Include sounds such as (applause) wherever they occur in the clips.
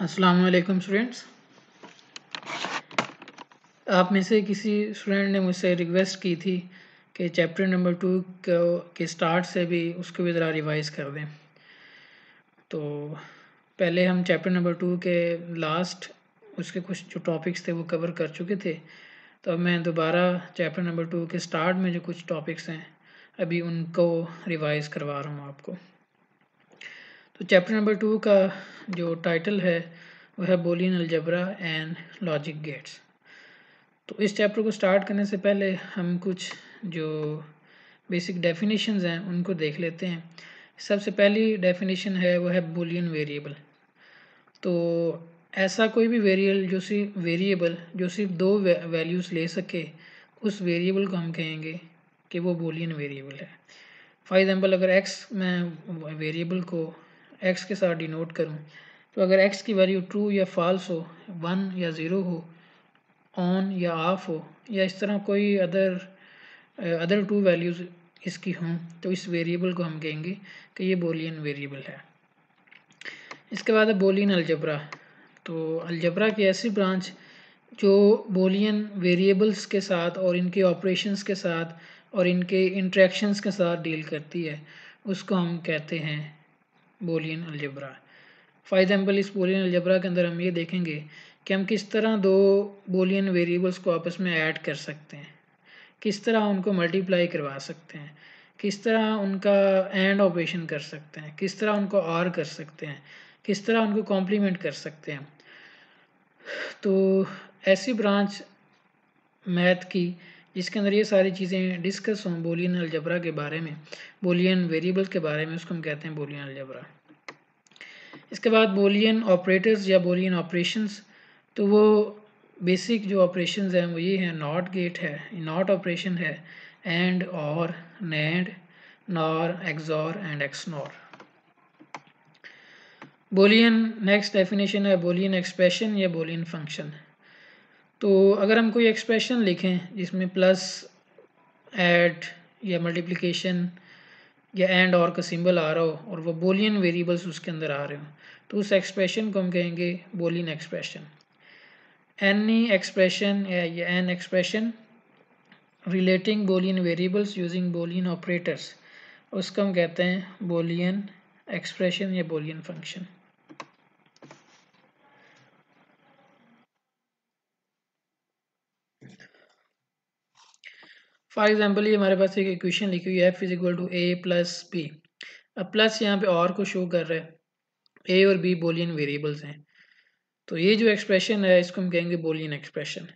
असलकम स्टूडेंट्स आप में से किसी स्टूडेंट ने मुझसे रिक्वेस्ट की थी कि चैप्टर नंबर टू के स्टार्ट से भी उसको भी ज़रा रिवाइज कर दें तो पहले हम चैप्टर नंबर टू के लास्ट उसके कुछ जो टॉपिक्स थे वो कवर कर चुके थे तो अब मैं दोबारा चैप्टर नंबर टू के स्टार्ट में जो कुछ टॉपिक्स हैं अभी उनको रिवाइज़ करवा रहा हूँ आपको तो चैप्टर नंबर टू का जो टाइटल है वह है Boolean algebra and logic gates तो इस चैप्टर को स्टार्ट करने से पहले हम कुछ जो बेसिक डेफिनेशंस हैं उनको देख लेते हैं सबसे पहली डेफिनेशन है वह है बोलियन वेरिएबल तो ऐसा कोई भी वेरिएबल जो सिर्फ वेरिएबल जो सिर्फ दो वैल्यूज़ ले सके उस वेरिएबल को हम कहेंगे कि वो बोलियन वेरिएबल है फॉर एग्ज़ाम्पल अगर एक्स मैं वेरिएबल को एक्स के साथ डिनोट करूँ तो अगर एक्स की वैल्यू ट्रू या फॉल्स हो वन या ज़ीरो हो ऑन या ऑफ हो या इस तरह कोई अदर अदर टू वैल्यूज़ इसकी हों तो इस वेरिएबल को हम कहेंगे कि ये बोलियन वेरिएबल है इसके बाद है बोलियन अलजबरा तो अलजबरा की ऐसी ब्रांच जो बोलियन वेरिएबल्स के साथ और इनके ऑपरेशंस के साथ और इनके इंट्रैक्शंस के साथ डील करती है उसको हम कहते हैं बोलियन अलजबरा फॉर एग्जाम्पल इस बोलियन अलजबरा के अंदर हम ये देखेंगे कि हम किस तरह दो बोलियन वेरिएबल्स को आपस में ऐड कर सकते हैं किस तरह उनको मल्टीप्लाई करवा सकते हैं किस तरह उनका एंड ऑपरेशन कर सकते हैं किस तरह उनको और कर सकते हैं किस तरह उनको कॉम्प्लीमेंट कर सकते हैं तो ऐसी ब्रांच मैथ की जिसके अंदर ये सारी चीज़ें डिस्कस हों बोलियन अलजबरा के बारे में बोलियन वेरिएबल्स के बारे में उसको हम कहते हैं बोलियन अलजबरा इसके बाद बोलियन ऑपरेटर्स या बोलियन ऑपरेशंस तो वो बेसिक जो ऑपरेशन हैं वो ये हैं नॉट गेट है नॉट ऑपरेशन है and or nand nor xor and xnor Boolean next definition है बोलियन एक्सप्रेशन या बोलियन फंक्शन तो अगर हम कोई एक्सप्रेशन लिखें जिसमें प्लस ऐड या मल्टीप्लिकेशन या एंड और का सिंबल आ रहा हो और वो बोलियन वेरिएबल्स उसके अंदर आ रहे हो तो उस एक्सप्रेशन को हम कहेंगे बोलियन एक्सप्रेशन एनी एक्सप्रेशन या an expression relating Boolean variables using Boolean operators उसको हम कहते हैं बोलियन एक्सप्रेशन या बोलियन फंक्शन फॉर एग्जाम्पल ये हमारे पास एक इक्वेशन लिखी हुई है F is equal to A plus B अब प्लस यहाँ पे और को शो कर रहा है ए और बी बोलियन वेरिएबल्स हैं तो ये जो एक्सप्रेशन है इसको हम कहेंगे बोलियन एक्सप्रेशन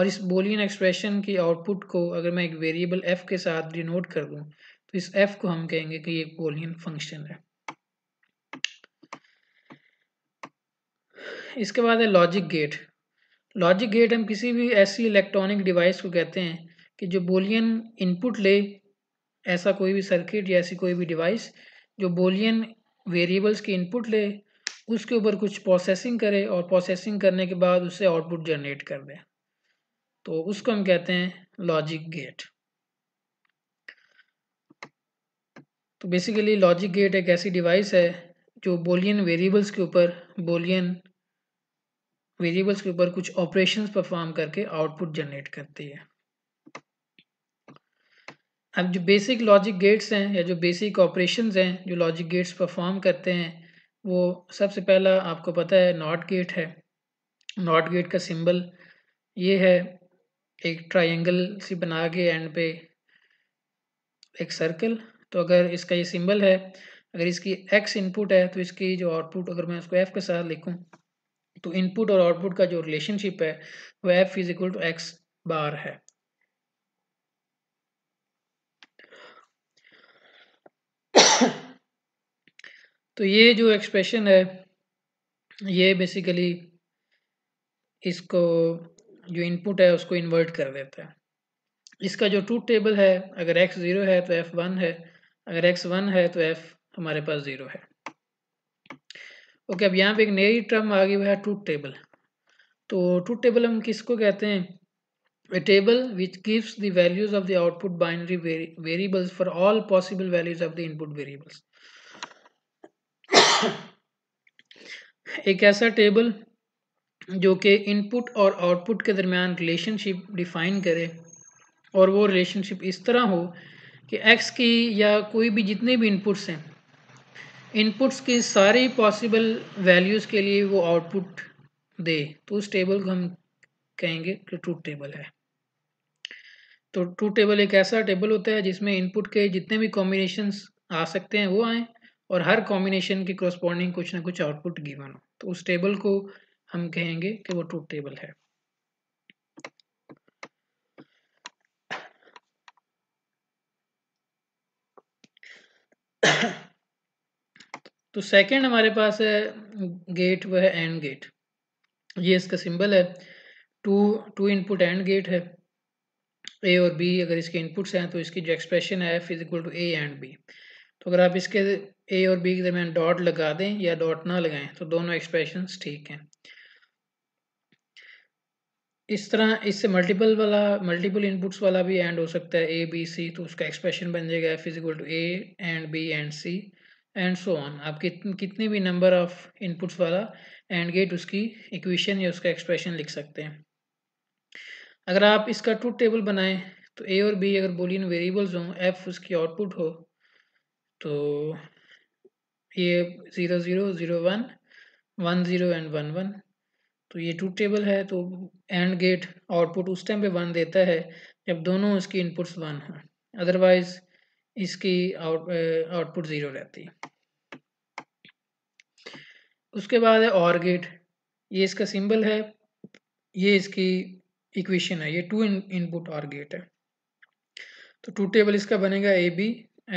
और इस बोलियन एक्सप्रेशन की आउटपुट को अगर मैं एक वेरिएबल एफ के साथ डिनोट कर दूँ तो इस एफ को हम कहेंगे कि ये बोलियन फंक्शन है इसके बाद है लॉजिक गेट लॉजिक गेट हम किसी भी ऐसी इलेक्ट्रॉनिक डिवाइस को कहते हैं कि जो बोलियन इनपुट ले ऐसा कोई भी सर्किट या ऐसी कोई भी डिवाइस जो बोलियन वेरिएबल्स के इनपुट ले उसके ऊपर कुछ प्रोसेसिंग करे और प्रोसेसिंग करने के बाद उसे आउटपुट जनरेट कर दे तो उसको हम कहते हैं लॉजिक गेट तो बेसिकली लॉजिक गेट एक ऐसी डिवाइस है जो बोलियन वेरिएबल्स के ऊपर बोलियन वेरिएबल्स के ऊपर कुछ ऑपरेशंस परफॉर्म करके आउटपुट जनरेट करती है अब जो बेसिक लॉजिक गेट्स हैं या जो बेसिक ऑपरेशंस हैं जो लॉजिक गेट्स परफॉर्म करते हैं वो सबसे पहला आपको पता है नॉट गेट है नॉट गेट का सिंबल ये है एक ट्रायंगल सी बना के एंड पे एक सर्कल तो अगर इसका ये सिंबल है अगर इसकी एक्स इनपुट है तो इसकी जो आउटपुट अगर मैं उसको एफ के साथ लिखूँ तो इनपुट और आउटपुट का जो रिलेशनशिप है वो F is equal to X bar है तो ये जो एक्सप्रेशन है ये बेसिकली इसको जो इनपुट है उसको इन्वर्ट कर देता है इसका जो ट्रूथ टेबल है अगर एक्स ज़ीरो है तो एफ़ वन है अगर एक्स वन है तो एफ़ हमारे पास ज़ीरो है ओके okay, अब यहाँ पे एक नई टर्म आ गई हुआ है ट्रूथ टेबल तो ट्रूथ टेबल हम किसको कहते हैं a table which gives the values of the output binary variables for all possible values of the input variables एक ऐसा टेबल जो कि इनपुट और आउटपुट के दरमियान रिलेशनशिप डिफाइन करे और वो रिलेशनशिप इस तरह हो कि एक्स की या कोई भी जितने भी इनपुट्स हैं इनपुट्स की सारी पॉसिबल वैल्यूज़ के लिए वो आउटपुट दे तो उस टेबल को हम कहेंगे कि ट्रूथ टेबल है तो ट्रूथ टेबल एक ऐसा टेबल होता है जिसमें इनपुट के जितने भी कॉम्बिनेशंस आ सकते हैं वो आएँ और हर कॉम्बिनेशन के क्रॉस्पॉन्डिंग कुछ ना कुछ आउटपुट गिवन हो तो उस टेबल को हम कहेंगे कि वो ट्रूथ टेबल है तो सेकंड हमारे पास है गेट वह है एंड गेट ये इसका सिंबल है two two input and gate है ए और बी अगर इसके इनपुट्स हैं तो इसकी जो एक्सप्रेशन है फिज equal to A and B तो अगर आप इसके ए और बी के दरमियान डॉट लगा दें या डॉट ना लगाएं तो दोनों एक्सप्रेशन ठीक हैं इस तरह इससे मल्टीपल वाला मल्टीपल इनपुट्स वाला भी एंड हो सकता है ए बी सी तो उसका एक्सप्रेशन बन जाएगा F to A and B and C and so on आप कित, कितने भी नंबर ऑफ इनपुट्स वाला एंड गेट उसकी इक्वेशन या उसका एक्सप्रेशन लिख सकते हैं अगर आप इसका ट्रूथ टेबल बनाएं तो ए और बी अगर बोलियन वेरिएबल्स हों एफ उसकी आउटपुट हो तो ये zero zero zero one one zero and one one तो ये टू टेबल है तो एंड गेट आउटपुट उस टाइम पे वन देता है जब दोनों इसकी इनपुट्स वन हों अदरवाइज इसकी आउट आउटपुट ज़ीरो रहती है उसके बाद है और गेट ये इसका सिंबल है ये इसकी इक्वेशन है ये टू इनपुट और गेट है तो टू टेबल इसका बनेगा ए बी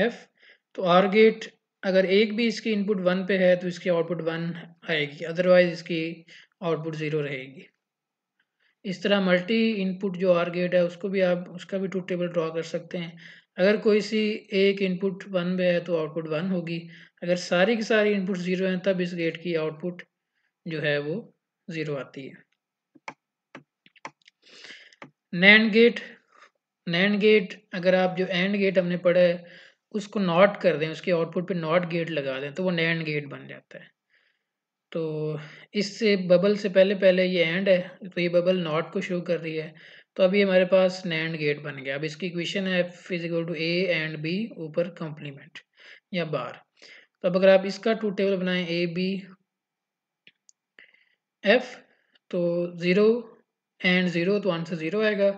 एफ तो आर गेट अगर एक भी इसकी इनपुट वन पे है तो इसकी आउटपुट वन आएगी अदरवाइज इसकी आउटपुट ज़ीरो रहेगी इस तरह मल्टी इनपुट जो आर गेट है उसको भी आप उसका भी टू टेबल ड्रॉ कर सकते हैं अगर कोई सी एक इनपुट वन पे है तो आउटपुट वन होगी अगर सारी की सारी इनपुट ज़ीरो हैं तब इस गेट की आउटपुट जो है वो ज़ीरो आती है नैंड गेट नैंड गेट अगर आप जो एंड गेट हमने पढ़ा है उसको नॉट कर दें उसके आउटपुट पे नॉट गेट लगा दें तो वो नैंड गेट बन जाता है तो इससे बबल से पहले पहले ये एंड है तो ये बबल नॉट को शो कर रही है तो अभी हमारे पास नैंड गेट बन गया अब इसकी इक्वेशन है F is equal to A and B ऊपर कॉम्प्लीमेंट या बार तो अब अगर आप इसका टू टेबल बनाएं ए बी एफ तो ज़ीरो एंड ज़ीरो तो आंसर ज़ीरो आएगा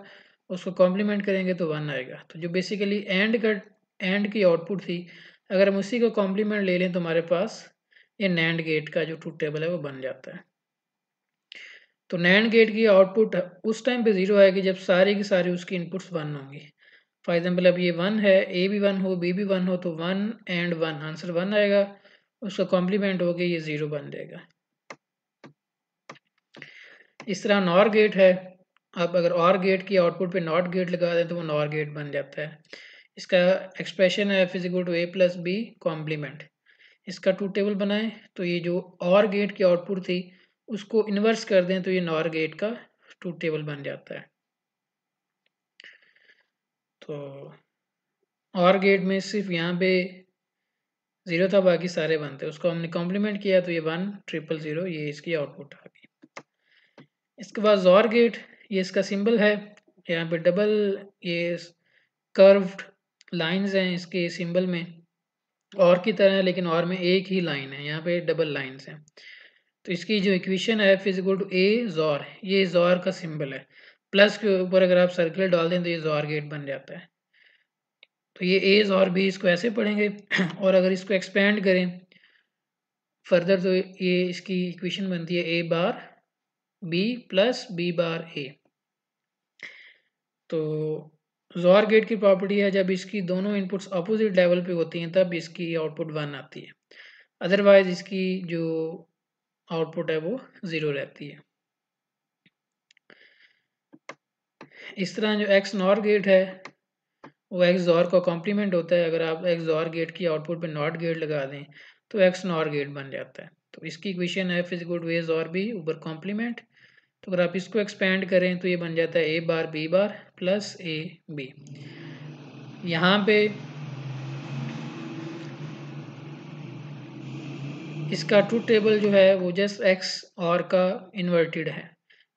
उसको कॉम्प्लीमेंट करेंगे तो वन आएगा तो जो बेसिकली एंड का एंड की आउटपुट थी अगर हम उसी को कॉम्प्लीमेंट ले लें तो हमारे पास ये नैंड गेट का जो टू टेबल है वो बन जाता है तो नैंड गेट की आउटपुट उस टाइम पे जीरो आएगी जब सारी की सारी उसकी इनपुट्स वन होंगी फॉर एग्जाम्पल अब ये वन है ए भी वन हो बी भी वन हो तो one and one answer one आएगा उसका कॉम्प्लीमेंट हो गया ये ज़ीरो बन जाएगा इस तरह नॉर गेट है आप अगर और गेट की आउटपुट पे नॉट गेट लगा दें तो वो नॉर गेट बन जाता है इसका एक्सप्रेशन है F is equal to A plus B complement इसका टू टेबल बनाएं तो ये जो और गेट की आउटपुट थी उसको इन्वर्स कर दें तो ये नॉर गेट का टू टेबल बन जाता है तो और गेट में सिर्फ यहाँ पे ज़ीरो था बाकी सारे वन थे उसको हमने कॉम्प्लीमेंट किया तो ये वन ट्रिपल ज़ीरो ये इसकी आउटपुट आ गई इसके बाद जॉर गेट ये इसका सिंबल है यहाँ पे डबल ये कर्व्ड लाइंस हैं इसके सिंबल में और की तरह है लेकिन और में एक ही लाइन है यहाँ पे डबल लाइंस हैं तो इसकी जो इक्वेशन है फिजिकल टू ए जॉर ये जॉर का सिंबल है प्लस के ऊपर अगर आप सर्कुलर डाल दें तो ये जॉर गेट बन जाता है तो ये एज और बी इसको ऐसे पढ़ेंगे (clears throat) और अगर इसको एक्सपेंड करें फर्दर तो ये इसकी इक्वेशन बनती है A bar B plus B bar A तो जोर गेट की प्रॉपर्टी है जब इसकी दोनों इनपुट्स अपोजिट लेवल पे होती हैं तब इसकी आउटपुट वन आती है अदरवाइज इसकी जो आउटपुट है वो ज़ीरो रहती है इस तरह जो एक्स नॉर गेट है वो एक्स जोर का कॉम्प्लीमेंट होता है अगर आप एक्स जोर गेट की आउटपुट पे नॉट गेट लगा दें तो एक्स नॉर गेट बन जाता है तो इसकी equation F is good ways और बी ऊपर कॉम्प्लीमेंट तो अगर आप इसको एक्सपेंड करें तो ये बन जाता है A bar B bar plus A B यहाँ पे इसका ट्रू टेबल जो है वो जस्ट एक्स और का इन्वर्टेड है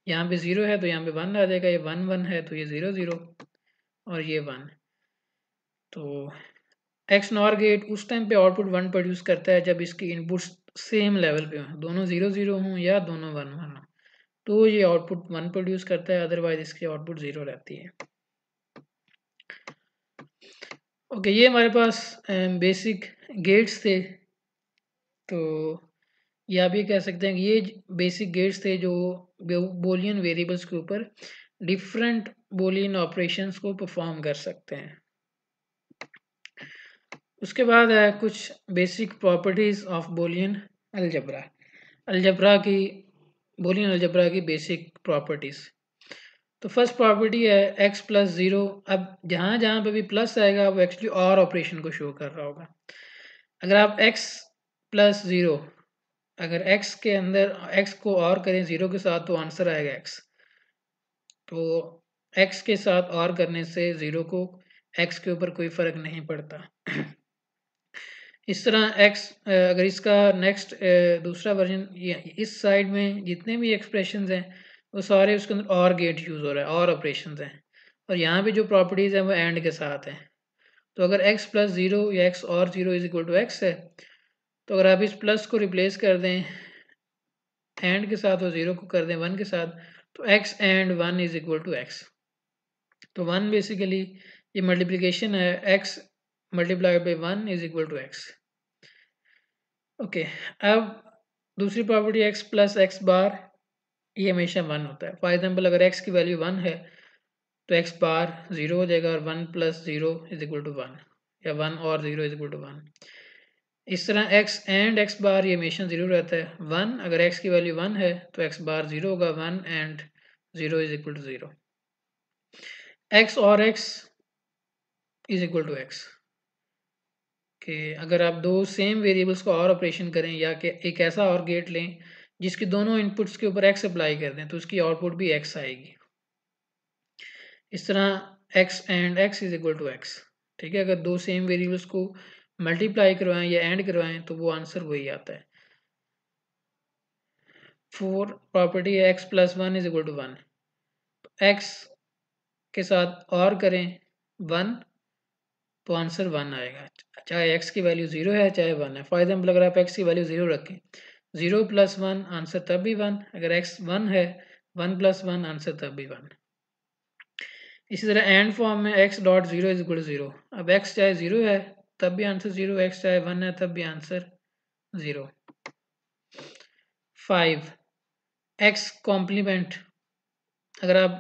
यहाँ पे ज़ीरो है तो यहाँ पे वन आ जाएगा ये वन वन है तो ये ज़ीरो ज़ीरो और ये वन तो एक्स नॉर गेट उस टाइम पे आउटपुट वन प्रोड्यूस करता है जब इसकी इनपुट्स सेम लेवल पे हों दोनों ज़ीरो ज़ीरो हों या दोनों वन वन हों तो ये आउटपुट वन प्रोड्यूस करता है अदरवाइज इसकी आउटपुट ज़ीरो रहती है ओके okay, ये हमारे पास बेसिक um, गेट्स थे तो या भी कह सकते हैं कि ये बेसिक गेट्स थे जो बोलियन वेरिएबल्स के ऊपर डिफरेंट बोलियन ऑपरेशंस को परफॉर्म कर सकते हैं उसके बाद है कुछ basic properties of Boolean algebra algebra की बोलियन अलजबरा की बेसिक प्रॉपर्टीज़ तो फर्स्ट प्रॉपर्टी है एक्स प्लस ज़ीरो अब जहाँ जहाँ पे भी प्लस आएगा वो एक्चुअली और ऑपरेशन को शो कर रहा होगा अगर आप एक्स प्लस ज़ीरो अगर एक्स के अंदर एक्स को और करें ज़ीरो के साथ तो आंसर आएगा एक्स तो एक्स के साथ और करने से ज़ीरो को एक्स के ऊपर कोई फ़र्क नहीं पड़ता इस तरह एक्स अगर इसका नेक्स्ट दूसरा वर्जन इस साइड में जितने भी एक्सप्रेशन हैं वो सारे उसके अंदर और गेट यूज़ हो रहा है और ऑपरेशन हैं और यहाँ पे जो प्रॉपर्टीज़ हैं वो एंड के साथ हैं तो अगर एक्स प्लस ज़ीरो या एक्स और zero is equal to X है तो अगर आप इस प्लस को रिप्लेस कर दें एंड के साथ और ज़ीरो को कर दें वन के साथ तो X and one is equal to x तो वन बेसिकली ये मल्टीप्लीकेशन है X multiply by one is equal to X okay अब दूसरी property X plus x bar ये हमेशा वन होता है फॉर एग्जाम्पल अगर एक्स की वैल्यू वन है तो एक्स बार ज़ीरो हो जाएगा और one plus zero is equal to one या वन और zero is equal to one इस तरह एक्स एंड एक्स बार ये हमेशा ज़ीरो रहता है वन अगर एक्स की वैल्यू वन है तो एक्स बार ज़ीरो होगा one and zero is equal to zero X और X is equal to X कि अगर आप दो सेम वेरिएबल्स को और ऑपरेशन करें या कि एक ऐसा और गेट लें जिसके दोनों इनपुट्स के ऊपर एक्स अप्लाई कर दें तो उसकी आउटपुट भी एक्स आएगी इस तरह X and X is equal to X ठीक है अगर दो सेम वेरिएबल्स को मल्टीप्लाई करवाएं या एंड करवाएं तो वो आंसर वही आता है four property X plus one is equal to one X के साथ और करें वन तो आंसर वन आएगा चाहे एक्स की वैल्यू जीरो है चाहे वन है फॉर एग्जाम्पल अगर आप एक्स की वैल्यू जीरो रखें जीरो प्लस वन आंसर तब भी वन अगर एक्स वन है वन प्लस वन आंसर तब भी वन इसी तरह एंड फॉर्म में X dot zero is good zero अब एक्स चाहे जीरो है तब भी आंसर जीरो एक्स चाहे वन है तब भी answer zero five X complement अगर आप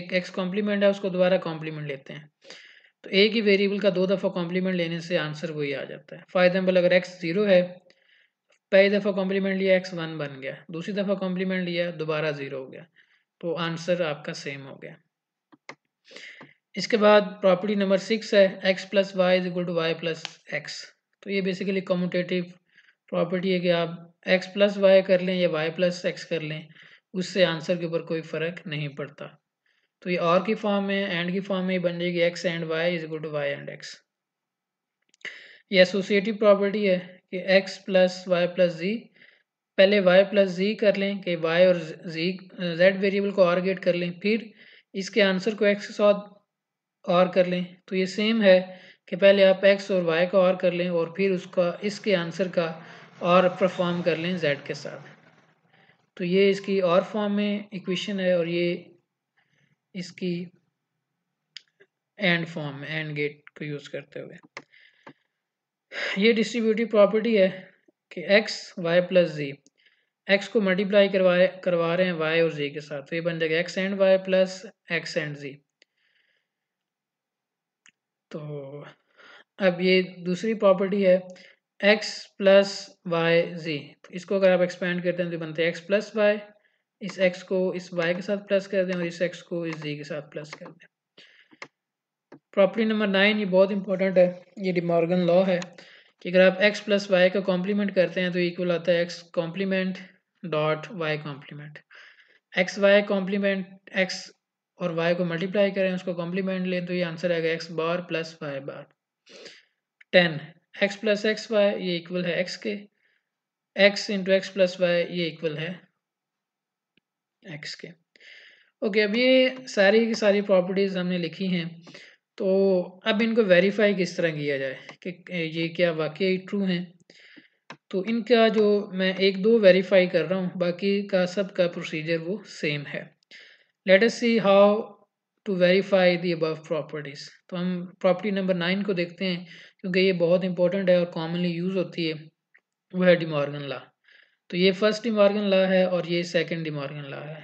एक एक्स कॉम्प्लीमेंट है उसको दोबारा कॉम्प्लीमेंट लेते हैं तो एक ही वेरिएबल का दो दफ़ा कॉम्प्लीमेंट लेने से आंसर वही आ जाता है फॉर एग्जाम्पल अगर एक्स ज़ीरो है पहली दफ़ा कॉम्प्लीमेंट लिया एक्स वन बन गया दूसरी दफ़ा कॉम्प्लीमेंट लिया दोबारा ज़ीरो हो गया तो आंसर आपका सेम हो गया इसके बाद प्रॉपर्टी नंबर सिक्स है x plus Y is equal to Y plus x तो ये बेसिकली कम्यूटेटिव प्रॉपर्टी है कि आप एक्स प्लस वाई कर लें या वाई प्लस एक्स कर लें उससे आंसर के ऊपर कोई फ़र्क नहीं पड़ता तो ये और की फॉर्म में एंड की फॉर्म में बन जाएगी X and Y is equal to Y and X ये एसोसिएटिव प्रॉपर्टी है कि x plus Y plus Z पहले वाई प्लस जी कर लें कि वाई और जी जेड वेरिएबल को आर गेट कर लें फिर इसके आंसर को एक्स के साथ और कर लें तो ये सेम है कि पहले आप एक्स और वाई को और कर लें और फिर उसका इसके आंसर का और परफॉर्म कर लें जेड के साथ तो ये इसकी और फॉर्म में इक्वेशन है और ये इसकी एंड फॉर्म एंड गेट को यूज़ करते हुए ये डिस्ट्रीब्यूटिव प्रॉपर्टी है कि X Y plus Z X को मल्टीप्लाई करवाए करवा रहे हैं वाई और जी के साथ तो ये बन जाएगा X and Y plus X and जी तो अब ये दूसरी प्रॉपर्टी है एक्स प्लस वाई जी इसको अगर आप एक्सपेंड करते हैं तो बनते हैं एक्स प्लस वाई इस एक्स को इस वाई के साथ प्लस कर दें और इस एक्स को इस जी के साथ प्लस कर दें प्रॉपर्टी नंबर नाइन ये बहुत इंपॉर्टेंट है ये डिमॉर्गन लॉ है कि अगर आप x प्लस वाई का कॉम्प्लीमेंट करते हैं तो इक्वल आता है x complement dot y complement x y complement x और y को मल्टीप्लाई करें उसको कॉम्प्लीमेंट लें तो ये आंसर आएगा x bar plus Y bar ten X plus X Y ये इक्वल है x के x into X plus Y ये इक्वल है एक्स के ओके अब ये सारी की सारी प्रॉपर्टीज़ हमने लिखी हैं तो अब इनको वेरीफाई किस तरह किया जाए कि ये क्या वाकई ट्रू हैं तो इनका जो मैं एक दो वेरीफाई कर रहा हूँ बाकी का सब का प्रोसीजर वो सेम है let us see how to verify the above properties तो हम प्रॉपर्टी नंबर नाइन को देखते हैं क्योंकि ये बहुत इंपॉर्टेंट है और कॉमनली यूज़ होती है वह डिमॉर्गन ला तो ये फर्स्ट डिमार्गन लॉ है और ये सेकंड डिमार्गन लॉ है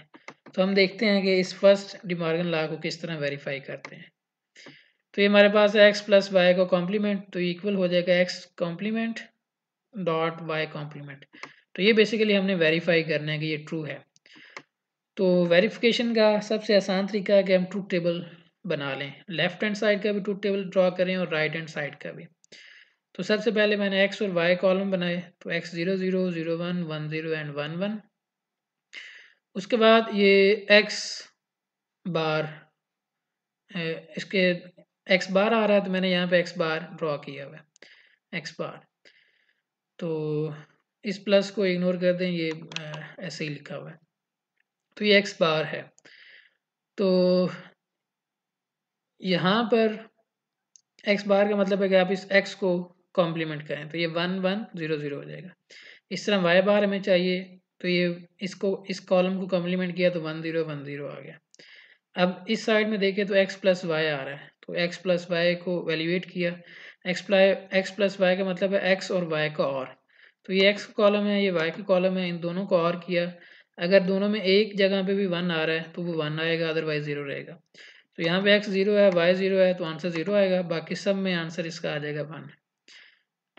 तो हम देखते हैं कि इस फर्स्ट डिमार्गन लॉ को किस तरह वेरीफाई करते हैं तो ये हमारे पास है एक्स प्लस वाई का कॉम्प्लीमेंट तो इक्वल हो जाएगा X complement dot Y complement तो ये बेसिकली हमने वेरीफाई करना है कि ये ट्रू है तो वेरीफिकेशन का सबसे आसान तरीका है कि हम ट्रूथ टेबल बना लें लेफ्ट हैंड साइड का भी ट्रूथ टेबल ड्रा करें और राइट हैंड साइड का भी तो सबसे पहले मैंने एक्स और वाई कॉलम बनाए तो X zero zero zero one one zero and one one उसके बाद ये एक्स बार इसके एक्स बार आ रहा है तो मैंने यहाँ पे एक्स बार ड्रॉ किया हुआ है एक्स बार तो इस प्लस को इग्नोर कर दें ये ऐसे ही लिखा हुआ है तो ये एक्स बार है तो यहाँ पर एक्स बार का मतलब है कि आप इस एक्स को कॉम्प्लीमेंट करें तो ये वन वन ज़ीरो ज़ीरो हो जाएगा इस तरह वाई बार हमें चाहिए तो ये इसको इस कॉलम को कॉम्प्लीमेंट किया तो वन ज़ीरो वन ज़ीरो आ गया अब इस साइड में देखें तो एक्स प्लस वाई आ रहा है तो एक्स प्लस वाई को वैल्यूएट किया एक्स प्लाई एक्स प्लस वाई का मतलब है एक्स और वाई का और तो ये एक्स का कॉलम है ये वाई का कॉलम है इन दोनों को और किया अगर दोनों में एक जगह पे भी वन आ रहा है तो वो वन आएगा अदरवाइज ज़ीरो रहेगा तो यहाँ पे एक्स ज़ीरो है वाई ज़ीरो है तो आंसर ज़ीरो आएगा बाकी सब में आंसर इसका आ जाएगा वन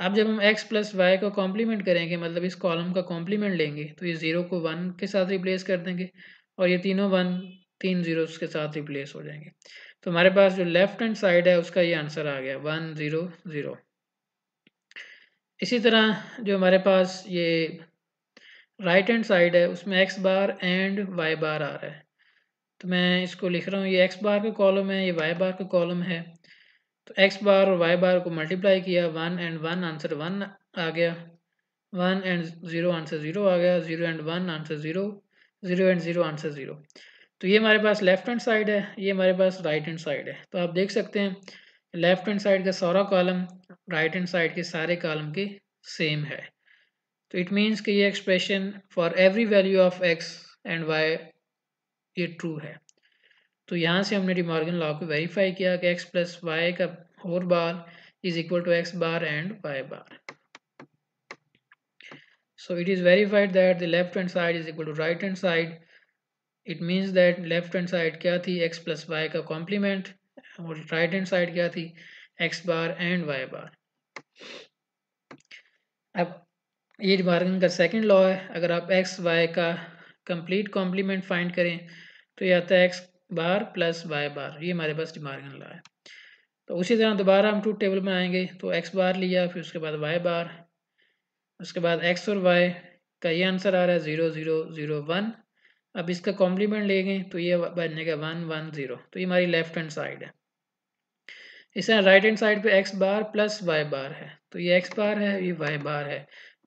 अब जब हम x प्लस वाई को कॉम्प्लीमेंट करेंगे मतलब इस कॉलम का कॉम्प्लीमेंट लेंगे तो ये ज़ीरो को वन के साथ रिप्लेस कर देंगे और ये तीनों वन तीन ज़ीरो के साथ रिप्लेस हो जाएंगे तो हमारे पास जो लेफ्ट हैंड साइड है उसका ये आंसर आ गया वन ज़ीरो ज़ीरो इसी तरह जो हमारे पास ये राइट हैंड साइड है उसमें X bar and Y bar आ रहा है तो मैं इसको लिख रहा हूँ ये एक्स बार का कॉलम है ये वाई बार का कॉलम है तो एक्स बार और वाई बार को मल्टीप्लाई किया one and one answer one आ गया one and zero answer zero आ गया zero and one answer zero zero and zero answer zero तो ये हमारे पास लेफ्ट हैंड साइड है ये हमारे पास राइट हैंड साइड है तो आप देख सकते हैं लेफ्ट हैंड साइड का सारा कॉलम राइट हैंड साइड के सारे कॉलम के सेम है तो इट मीन्स कि ये expression for every value of X and Y ये ट्रू है तो यहाँ से हमने डिमार्गन लॉ को वेरीफाई किया कि x प्लस वाई का whole bar is equal to X bar and Y bar so it is verified that the left hand side is equal to right hand side it means that left hand side क्या थी X plus Y का complement और right hand side क्या थी x bar and Y bar अब ये De Morgan का second law है अगर आप एक्स वाई का कंप्लीट कॉम्प्लीमेंट फाइंड करें तो यह आता है X bar plus Y bar ये हमारे पास डिमार्गन ला है तो उसी तरह दोबारा हम टू टेबल में आएंगे तो एक्स बार लिया फिर उसके बाद वाई बार उसके बाद एक्स और वाई का ये आंसर आ रहा है ज़ीरो ज़ीरो ज़ीरो वन अब इसका कॉम्प्लीमेंट लेंगे तो ये जाएगा वन वन ज़ीरो तो ये हमारी लेफ्ट हैंड साइड है इस तरह राइट हैंड साइड पे X bar plus Y bar है तो ये एक्स बार है ये वाई बार है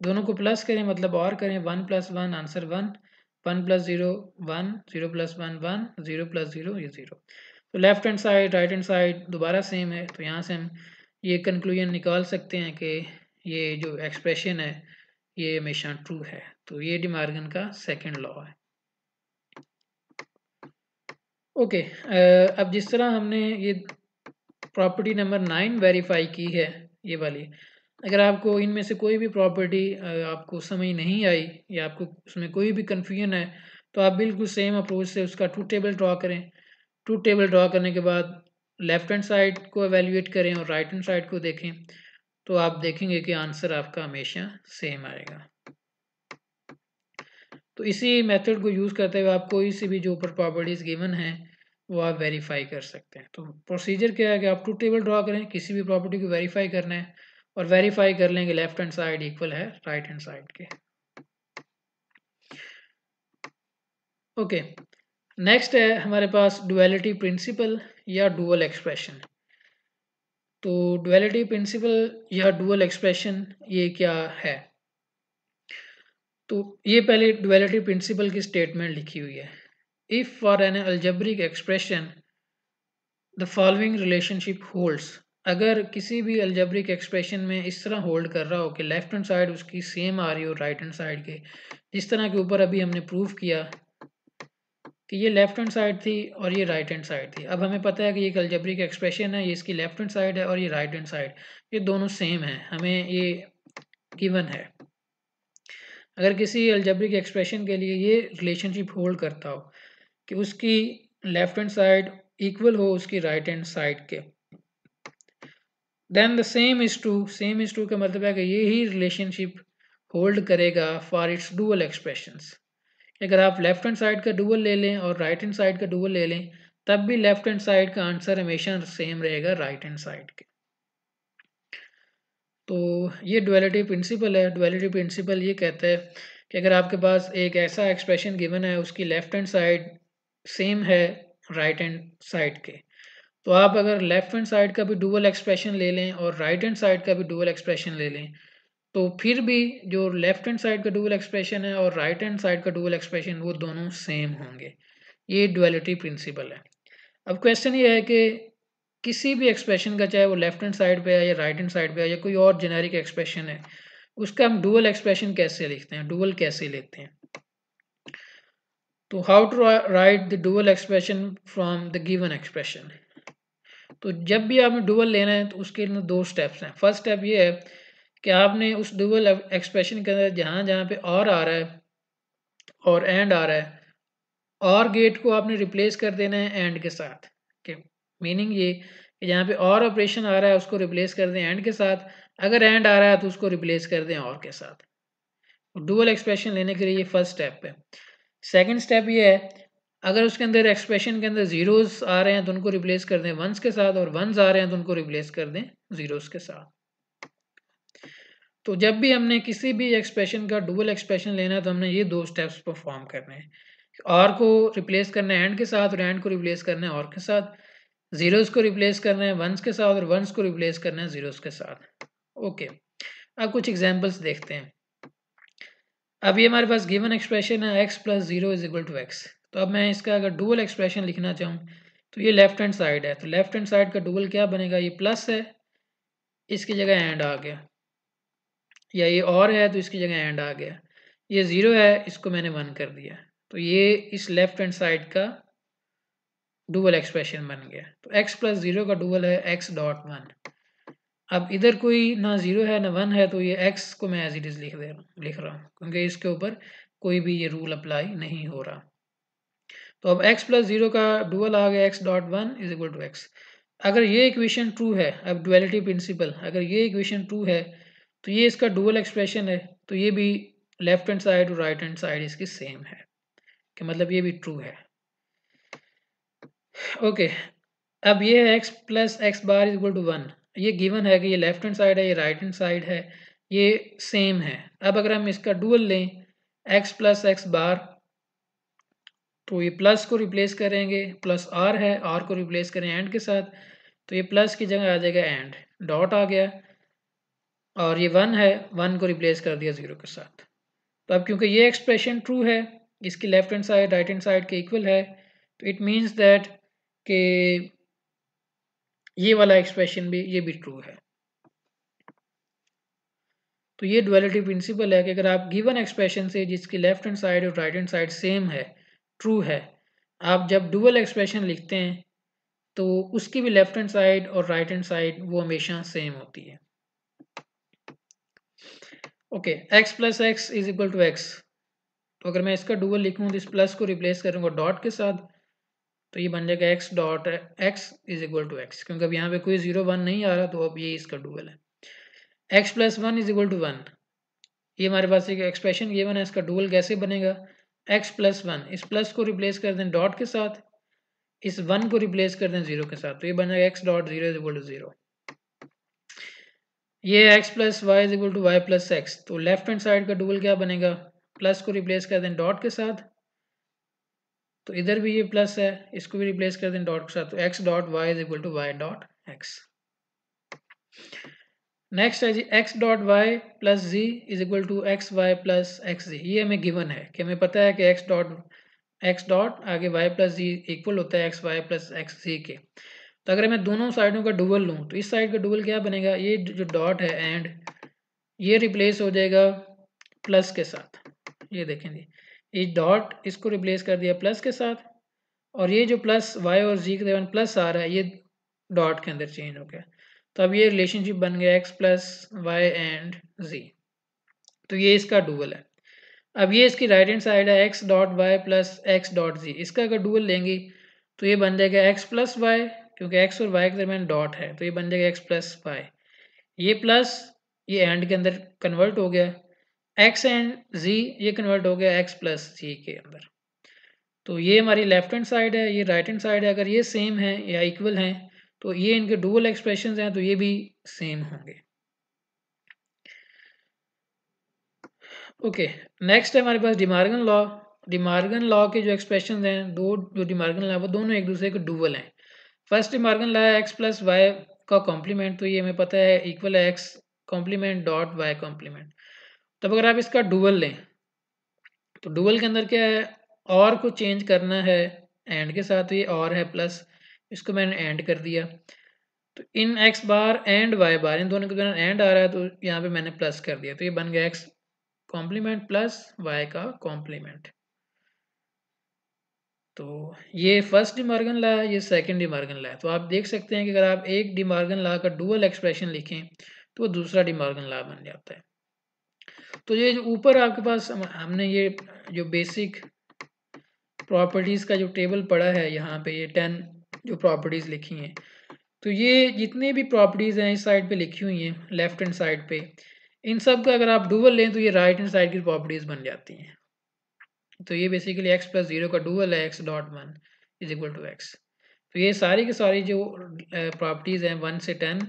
दोनों को प्लस करें मतलब और करें one plus one answer one one plus zero one zero plus one one zero plus zero ये जीरो तो left hand side right hand side दोबारा सेम है तो यहाँ से हम ये कंक्लूजन निकाल सकते हैं कि ये जो एक्सप्रेशन है ये हमेशा ट्रू है तो ये डिमार्गन का सेकंड लॉ है ओके okay, अब जिस तरह हमने ये प्रॉपर्टी नंबर नाइन वेरीफाई की है ये वाली अगर आपको इनमें से कोई भी प्रॉपर्टी आपको समझ नहीं आई या आपको उसमें कोई भी कन्फ्यूजन है तो आप बिल्कुल सेम अप्रोच से उसका टू टेबल ड्रा करें टू टेबल ड्रा करने के बाद लेफ्ट हैंड साइड को एवेल्यूएट करें और राइट हैंड साइड को देखें तो आप देखेंगे कि आंसर आपका हमेशा सेम आएगा तो इसी मेथड को यूज़ करते हुए आप कोई सी भी जो ऊपर प्रॉपर्टीज़ गिवन हैं वो आप वेरीफाई कर सकते हैं तो प्रोसीजर क्या है कि आप टू टेबल ड्रा करें किसी भी प्रॉपर्टी को वेरीफाई करना है और वेरीफाई कर लेंगे लेफ्ट हैंड साइड इक्वल है राइट हैंड साइड के ओके नेक्स्ट है हमारे पास डुअलिटी प्रिंसिपल या डुअल एक्सप्रेशन तो डुअलिटी प्रिंसिपल या डुअल एक्सप्रेशन ये क्या है तो ये पहले डुअलिटी प्रिंसिपल की स्टेटमेंट लिखी हुई है if for an algebraic expression the following relationship holds अगर किसी भी अलजबरिक एक्सप्रेशन में इस तरह होल्ड कर रहा हो कि लेफ्ट हैंड साइड उसकी सेम आ रही हो राइट हैंड साइड के जिस तरह के ऊपर अभी हमने प्रूव किया कि ये लेफ्ट हैंड साइड थी और ये राइट हैंड साइड थी अब हमें पता है कि ये अलजबरिक एक्सप्रेशन है ये इसकी लेफ्ट हैंड साइड है और ये राइट हैंड साइड ये दोनों सेम है हमें ये गिवन है अगर किसी अलजबरिक एक्सप्रेशन के लिए ये रिलेशनशिप होल्ड करता हो कि उसकी लेफ्ट हैंड साइड इक्वल हो उसकी राइट हैंड साइड के then the same is to same is to का मतलब है कि यही रिलेशनशिप होल्ड करेगा फॉर इट्स डूअल एक्सप्रेशन अगर आप लेफ्ट हैंड साइड का डूअल ले लें और राइट हैंड साइड का डूअल ले लें तब भी लेफ्ट हैंड साइड का आंसर हमेशा सेम रहेगा राइट हैंड साइड के तो ये डुअलिटी प्रिंसिपल है डुअलिटी प्रिंसिपल ये कहता है कि अगर आपके पास एक ऐसा एक्सप्रेशन गिवन है उसकी लेफ्ट हैंड साइड सेम है राइट हैंड साइड के तो आप अगर लेफ्ट हैंड साइड का भी डुअल एक्सप्रेशन ले लें और राइट हैंड साइड का भी डुअल एक्सप्रेशन ले लें तो फिर भी जो लेफ्ट हैंड साइड का डुअल एक्सप्रेशन है और राइट हैंड साइड का डुअल एक्सप्रेशन वो दोनों सेम होंगे ये डुअलिटी प्रिंसिपल है अब क्वेश्चन ये है कि किसी भी एक्सप्रेशन का चाहे वो लेफ्ट हैंड साइड पे है या राइट हैंड साइड पे है या कोई और जेनेरिक एक्सप्रेशन है उसका हम डुअल एक्सप्रेशन कैसे लिखते हैं डुअल कैसे लेते हैं तो how to write the dual expression from the given expression तो जब भी आपने डुअल लेना है तो उसके अंदर दो स्टेप्स हैं फर्स्ट स्टेप ये है कि आपने उस डुअल एक्सप्रेशन के अंदर जहाँ जहाँ पे और आ रहा है और एंड आ रहा है और गेट को आपने रिप्लेस कर देना है एंड के साथ के मीनिंग ये कि जहाँ पे और ऑपरेशन आ रहा है उसको रिप्लेस कर दें एंड के साथ अगर एंड आ रहा है तो उसको रिप्लेस कर दें और के साथ तो डुअल एक्सप्रेशन लेने के लिए ये फर्स्ट स्टेप है सेकेंड स्टेप ये है अगर उसके अंदर एक्सप्रेशन के अंदर ज़ीरोज़ आ रहे हैं तो उनको रिप्लेस कर दें वंस के साथ और वंस आ रहे हैं तो उनको रिप्लेस कर दें ज़ीरोज़ के साथ तो जब भी हमने किसी भी एक्सप्रेशन का डुअल एक्सप्रेशन लेना है तो हमने ये दो स्टेप्स परफॉर्म करने हैं और को रिप्लेस करना है एंड के साथ और एंड को रिप्लेस करना है और के साथ ज़ीरोज़ को रिप्लेस करना है वंस के साथ और वंस को रिप्लेस करना है ज़ीरोज़ के साथ ओके अब कुछ एग्जाम्पल्स देखते हैं अब ये हमारे पास गिवन एक्सप्रेशन है x plus zero is equal to x तो अब मैं इसका अगर डुअल एक्सप्रेशन लिखना चाहूँ तो ये लेफ्ट हैंड साइड है तो लेफ्ट हैंड साइड का डुअल क्या बनेगा ये प्लस है इसकी जगह एंड आ गया या ये और है तो इसकी जगह एंड आ गया ये ज़ीरो है इसको मैंने वन कर दिया तो ये इस लेफ्ट हैंड साइड का डुअल एक्सप्रेशन बन गया तो एक्स प्लस ज़ीरो का डुअल है एक्स डॉट वन अब इधर कोई ना ज़ीरो है ना वन है तो ये एक्स को मैं एज इट इज़ लिख दे रहा हूँ लिख रहा हूँ क्योंकि इसके ऊपर कोई भी ये रूल अप्लाई नहीं हो रहा तो अब x प्लस जीरो का डुअल आ गया x dot one is equal to x अगर ये इक्वेशन ट्रू है अब डुअलिटी प्रिंसिपल अगर ये इक्वेशन ट्रू है तो ये इसका डुअल एक्सप्रेशन है तो ये भी लेफ्ट हैंड साइड और राइट हैंड साइड इसकी सेम है कि मतलब ये भी ट्रू है ओके okay, अब ये है x plus x bar is equal to one ये गिवन है कि ये लेफ्ट हैंड साइड है ये राइट हैंड साइड है ये सेम है अब अगर हम इसका डुअल लें एक्स प्लस एक्स बार तो ये प्लस को रिप्लेस करेंगे प्लस आर है आर को रिप्लेस करें एंड के साथ तो ये प्लस की जगह आ जाएगा एंड डॉट आ गया और ये वन है वन को रिप्लेस कर दिया ज़ीरो के साथ तो अब क्योंकि ये एक्सप्रेशन ट्रू है इसकी left hand side right hand side के इक्वल है तो इट मीन्स दैट के ये वाला एक्सप्रेशन भी ये भी ट्रू है तो ये डुअलिटी प्रिंसिपल है कि अगर आप गिवन एक्सप्रेशन से जिसकी लेफ्ट हैंड साइड और राइट हैंड साइड सेम है ट्रू है आप जब डुअल एक्सप्रेशन लिखते हैं तो उसकी भी लेफ्ट हैंड साइड और राइट हैंड साइड वो हमेशा सेम होती है okay x plus x is equal to x तो अगर मैं इसका डुअल लिखूँ तो इस प्लस को रिप्लेस करूँगा डॉट के साथ तो ये बन जाएगा x dot x is equal to x क्योंकि अब यहाँ पे कोई जीरो वन नहीं आ रहा तो अब ये इसका डुअल है x plus one is equal to one ये हमारे पास एक एक्सप्रेशन ये बना है इसका डुअल कैसे बनेगा एक्स प्लस वन इस प्लस को रिप्लेस कर दें डॉट के साथ इस वन को रिप्लेस कर दें जीरो के साथ तो ये बन जाएगा x dot zero is equal to zero ये x plus Y is equal to Y plus x तो लेफ्ट हैंड साइड का डुअल क्या बनेगा प्लस को रिप्लेस कर दें डॉट के साथ तो इधर भी ये प्लस है इसको भी रिप्लेस कर दें डॉट के साथ तो x dot y is equal to y dot x next है z x dot y plus z is equal to x Y plus x z ये हमें गिवन है कि हमें पता है कि एक्स डॉट एक्स डॉट आगे वाई प्लस जी इक्वल होता है x Y plus x z के तो अगर मैं दोनों साइडों का डुबल लूँ तो इस साइड का डुबल क्या बनेगा ये जो डॉट है एंड ये रिप्लेस हो जाएगा प्लस के साथ ये देखें जी ये डॉट इसको रिप्लेस कर दिया प्लस के साथ और ये जो प्लस वाई और जी के दरमियान प्लस आ रहा है ये डॉट के अंदर चेंज हो गया तो अब ये रिलेशनशिप बन गया एक्स प्लस वाई एंड जी तो ये इसका डूबल है अब ये इसकी राइट हैंड साइड है x dot y plus x dot z इसका अगर डूबल लेंगे तो ये बन जाएगा एक्स प्लस वाई क्योंकि एक्स और वाई के दरमियान डॉट है तो ये बन जाएगा एक्स प्लस वाई ये प्लस ये एंड के अंदर कन्वर्ट हो गया एक्स एंड जी ये कन्वर्ट हो गया एक्स प्लस जी के अंदर तो ये हमारी लेफ्ट हैंड साइड है ये राइट हैंड साइड है अगर ये सेम है या इक्वल हैं तो ये इनके डुअल एक्सप्रेशन हैं तो ये भी सेम होंगे ओके नेक्स्ट है हमारे पास डिमार्गन लॉ डिमार्गन लॉ के जो एक्सप्रेशन हैं दो जो डिमार्गन लॉ वो दोनों एक दूसरे के डुअल हैं फर्स्ट डिमार्गन लॉ है एक्स प्लस वाई का कॉम्प्लीमेंट तो ये हमें पता है इक्वल है x complement dot Y complement तब अगर आप इसका डुअल लें तो डुअल के अंदर क्या है और को चेंज करना है एंड के साथ ये और है प्लस इसको मैंने एंड कर दिया तो इन x bar and Y bar इन दोनों के दौरान एंड आ रहा है तो यहाँ पे मैंने प्लस कर दिया तो ये बन गया एक्स कॉम्प्लीमेंट प्लस वाई का कॉम्प्लीमेंट तो ये फर्स्ट डिमार्गन ला है ये सेकंड डिमार्गन ला है तो आप देख सकते हैं कि अगर आप एक डिमार्गन ला का डुअल एक्सप्रेशन लिखें तो वो दूसरा डिमार्गन ला बन जाता है तो ये जो ऊपर आपके पास हमने ये जो बेसिक प्रॉपर्टीज़ का जो टेबल पड़ा है यहाँ पे ये टेन जो प्रॉपर्टीज़ लिखी हैं तो ये जितने भी प्रॉपर्टीज़ हैं इस साइड पे लिखी हुई हैं लेफ्ट हैंड साइड पे इन सब का अगर आप डूबल लें तो ये राइट हैंड साइड की प्रॉपर्टीज़ बन जाती हैं तो ये बेसिकली एक्स प्लस जीरो का डूबल है x dot one is equal to x तो ये सारी की सारी जो प्रॉपर्टीज़ हैं वन से टेन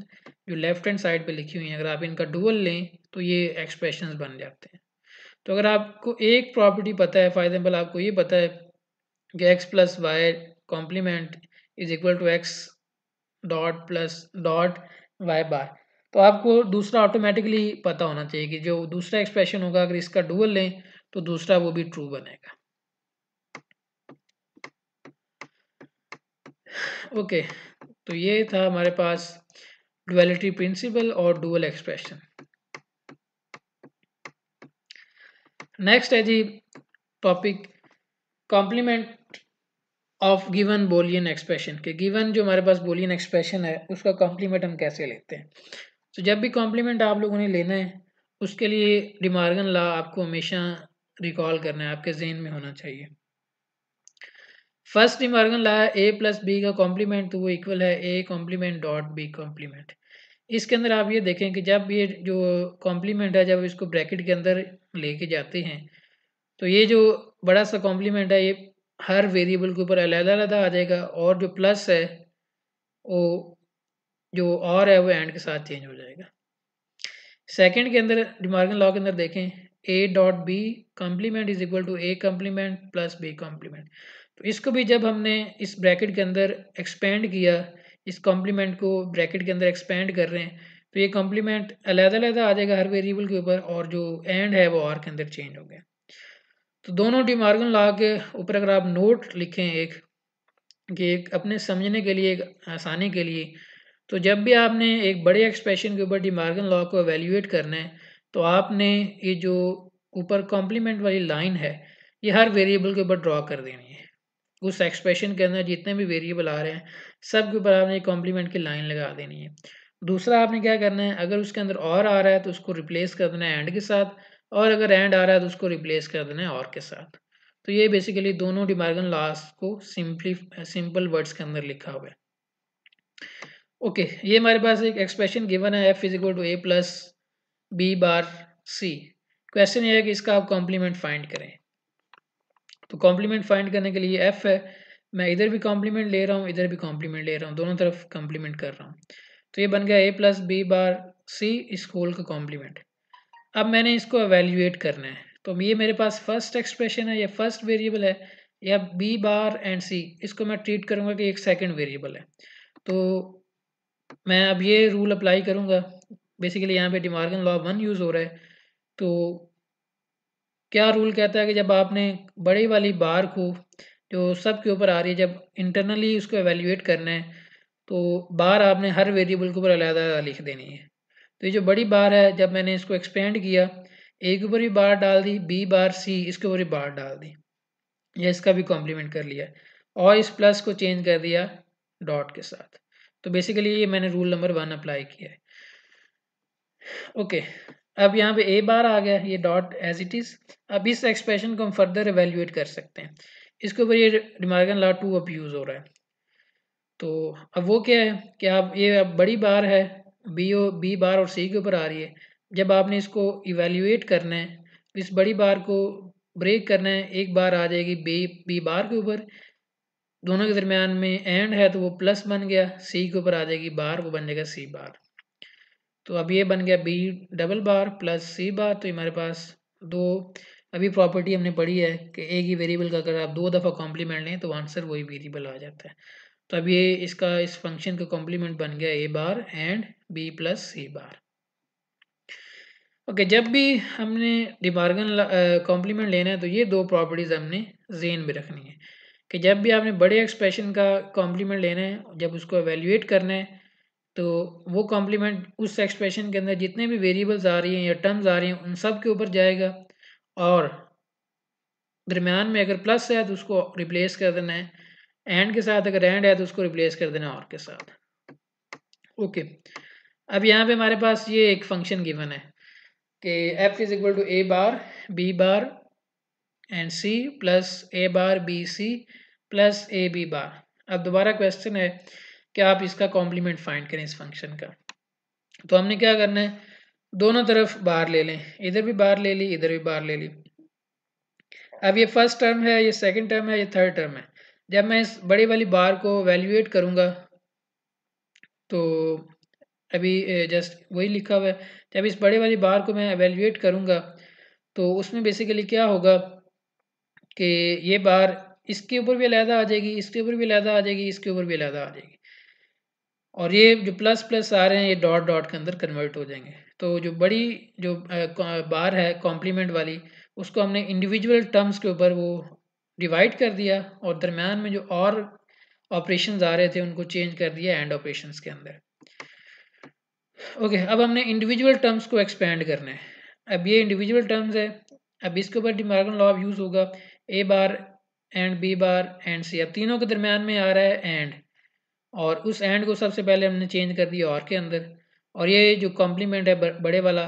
जो लेफ्ट हैंड साइड पे लिखी हुई हैं अगर आप इनका डूबल लें तो ये एक्सप्रेशन बन जाते हैं तो अगर आपको एक प्रॉपर्टी पता है फॉर एग्जाम्पल आपको ये पता है कि x plus y complement is equal to x dot plus dot y bar तो आपको दूसरा ऑटोमेटिकली पता होना चाहिए कि जो दूसरा एक्सप्रेशन होगा अगर इसका डुअल लें तो दूसरा वो भी ट्रू बनेगा ओके okay, तो ये था हमारे पास डुअलिटी प्रिंसिपल और डुअल एक्सप्रेशन नेक्स्ट है जी topic complement of given Boolean expression के गिवन जो हमारे पास बोलियन एक्सप्रेशन है उसका कॉम्प्लीमेंट हम कैसे लेते हैं तो जब भी कॉम्प्लीमेंट आप लोगों ने लेना है उसके लिए डिमार्गन ला आपको हमेशा रिकॉल करना है आपके जहन में होना चाहिए फर्स्ट डिमार्गन ला है ए प्लस बी का कॉम्प्लीमेंट तो वो इक्वल है A complement dot B complement इसके अंदर आप ये देखें कि जब ये जो कॉम्प्लीमेंट है जब इसको ब्रैकेट के अंदर लेके जाते हैं तो ये जो बड़ा सा कॉम्प्लीमेंट है ये हर वेरिएबल के ऊपर अलहदा अलग आ जाएगा और जो प्लस है वो जो और है वो एंड के साथ चेंज हो जाएगा सेकंड के अंदर डिमार्गन लॉ के अंदर देखें A dot B complement is equal to A complement plus B complement तो इसको भी जब हमने इस ब्रैकेट के अंदर एक्सपेंड किया इस कॉम्प्लीमेंट को ब्रैकेट के अंदर एक्सपेंड कर रहे हैं तो ये कॉम्प्लीमेंट अलहदा अलहदा आ जाएगा हर वेरिएबल के ऊपर और जो एंड है वो और के अंदर चेंज हो गया तो दोनों डिमार्गन ला के ऊपर अगर आप नोट लिखें एक कि एक अपने समझने के लिए एक आसानी के लिए तो जब भी आपने एक बड़े एक्सप्रेशन के ऊपर डिमार्गन लॉ को एवेल्यूएट करना है तो आपने ये जो ऊपर कॉम्प्लीमेंट वाली लाइन है ये हर वेरिएबल के ऊपर ड्रॉ कर देनी है उस एक्सप्रेशन के अंदर जितने भी वेरिएबल आ रहे हैं सब के ऊपर आपने कॉम्प्लीमेंट की लाइन लगा देनी है दूसरा आपने क्या करना है अगर उसके अंदर और आ रहा है तो उसको रिप्लेस कर देना है एंड के साथ और अगर एंड आ रहा है तो उसको रिप्लेस कर देना है और के साथ तो ये बेसिकली दोनों डिमार्गन लास्ट को सिंपली सिंपल वर्ड्स के अंदर लिखा हुआ है ओके ये हमारे पास एक एक्सप्रेशन गिवन है F is to A plus B bar C question ये है कि इसका आप कॉम्प्लीमेंट फाइंड करें तो कॉम्प्लीमेंट फाइंड करने के लिए एफ है मैं इधर भी कॉम्प्लीमेंट ले रहा हूँ इधर भी कॉम्प्लीमेंट ले रहा हूँ दोनों तरफ कॉम्प्लीमेंट कर रहा हूँ तो ये बन गया ए प्लस बी बार सी इस होल का कॉम्प्लीमेंट अब मैंने इसको एवेल्यूएट करना है तो ये मेरे पास फर्स्ट एक्सप्रेशन है या फर्स्ट वेरिएबल है या बी बार एंड सी इसको मैं ट्रीट करूँगा कि एक सेकेंड वेरिएबल है तो मैं अब ये रूल अप्लाई करूँगा बेसिकली यहाँ पे डिमार्गन लॉ वन यूज़ हो रहा है तो क्या रूल कहता है कि जब आपने बड़ी वाली बार को जो सब के ऊपर आ रही है जब इंटरनली उसको एवेल्यूएट करना है तो बार आपने हर वेरिएबल के ऊपर अलहदा लिख देनी है तो ये जो बड़ी बार है जब मैंने इसको एक्सपेंड किया ए के ऊपर भी बार डाल दी बी बार सी इसके ऊपर भी बार डाल दी या इसका भी कॉम्प्लीमेंट कर लिया और इस प्लस को चेंज कर दिया डॉट के साथ तो बेसिकली ये मैंने रूल नंबर वन अप्लाई किया है ओके अब यहाँ पे ए बार आ गया ये डॉट एज इट इज़ अब इस एक्सप्रेशन को हम फर्दर एवेल्यूएट कर सकते हैं इसके ऊपर ये डिमार्गन लॉ टू अब यूज़ हो रहा है तो अब वो क्या है कि आप ये अब बड़ी बार है बी ओ बी बार और सी के ऊपर आ रही है जब आपने इसको इवेल्यूएट करना है तो इस बड़ी बार को ब्रेक करना है एक बार आ जाएगी बी बी बार के ऊपर दोनों के दरमियान में एंड है तो वो प्लस बन गया सी के ऊपर आ जाएगी बार वो बन जाएगा सी बार तो अब ये बन गया B double bar plus C bar तो हमारे पास दो अभी प्रॉपर्टी हमने पढ़ी है कि एक ही वेरिएबल का अगर आप दो दफ़ा कॉम्प्लीमेंट लें तो आंसर वही वेरिएबल आ जाता है तो अब ये इसका इस फंक्शन का कॉम्प्लीमेंट बन गया A bar and B plus C bar okay जब भी हमने डिमार्गन कॉम्प्लीमेंट लेना है तो ये दो प्रॉपर्टीज़ हमने जेन में रखनी है कि जब भी आपने बड़े एक्सप्रेशन का कॉम्प्लीमेंट लेना है जब उसको एवेल्यूएट करना है तो वो कॉम्प्लीमेंट उस एक्सप्रेशन के अंदर जितने भी वेरिएबल्स आ रही हैं या टर्म्स आ रही हैं उन सब के ऊपर जाएगा और दरमियान में अगर प्लस है तो उसको रिप्लेस कर देना है एंड के साथ अगर एंड है तो उसको रिप्लेस कर देना और के साथ ओके okay. अब यहाँ पे हमारे पास ये एक फंक्शन गिवन है कि F is equal to A bar B bar and C plus A bar B C plus A B bar अब दोबारा क्वेश्चन है कि आप इसका कॉम्प्लीमेंट फाइंड करें इस फंक्शन का तो हमने क्या करना है दोनों तरफ बार ले लें इधर भी बार ले ली इधर भी बार ले ली अब ये फर्स्ट टर्म है ये सेकंड टर्म है ये थर्ड टर्म है जब मैं इस बड़े वाली बार को वैल्यूएट करूँगा तो अभी जस्ट वही लिखा हुआ है जब इस बड़े वाली बार को मैं एवेल्यूएट करूँगा तो उसमें बेसिकली क्या होगा कि ये बार इसके ऊपर भी अलहदा आ जाएगी इसके ऊपर भी अलहदा आ जाएगी इसके ऊपर भी अलहदा आ जाएगी और ये जो प्लस प्लस आ रहे हैं ये डॉट डॉट के अंदर कन्वर्ट हो जाएंगे तो जो बड़ी जो बार है कॉम्प्लीमेंट वाली उसको हमने इंडिविजुअल टर्म्स के ऊपर वो डिवाइड कर दिया और दरम्यान में जो और ऑपरेशन आ रहे थे उनको चेंज कर दिया एंड ऑपरेशन के अंदर ओके okay, अब हमने इंडिविजुअल टर्म्स को एक्सपेंड करना है अब ये इंडिविजुअल टर्म्स है अब इसके ऊपर डिमार्गन लॉ यूज़ होगा A bar and B bar and C अब तीनों के दरम्यान में आ रहा है एंड और उस एंड को सबसे पहले हमने चेंज कर दिया और के अंदर और ये जो कॉम्प्लीमेंट है बड़े वाला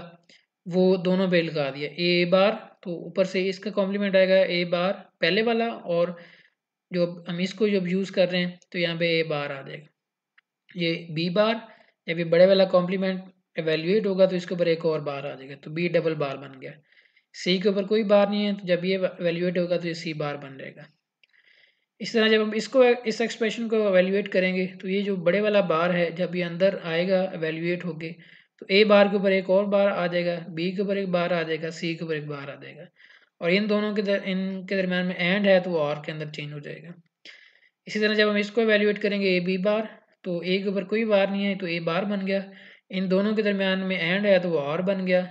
वो दोनों बेल लगा दिया ए बार तो ऊपर से इसका कॉम्प्लीमेंट आएगा ए बार पहले वाला और जो हम इसको जब यूज़ कर रहे हैं तो यहाँ पे ए बार आ जाएगा ये बी बार जब ये बड़े वाला कॉम्प्लीमेंट एवेल्यूएट होगा तो इसके ऊपर एक और बार आ जाएगा तो बी डबल बार बन गया सी के ऊपर कोई बार नहीं है तो जब ये एवेल्यूएट होगा तो ये सी बार बन जाएगा इस तरह जब हम इसको इस एक्सप्रेशन को एवेल्यूएट करेंगे तो ये जो बड़े वाला बार है जब ये अंदर आएगा एवेल्यूएट होके तो ए बार के ऊपर एक और बार आ जाएगा बी के ऊपर एक बार आ जाएगा सी के ऊपर एक बार आ जाएगा और इन दोनों के दर, इनके दरमियान में एंड है तो वो और के अंदर चेंज हो जाएगा इसी तरह जब हम इसको एवेल्यूएट करेंगे ए बी बार तो ए के ऊपर कोई बार नहीं है तो ए बार बन गया इन दोनों के दरमियान में एंड है तो वो और बन गया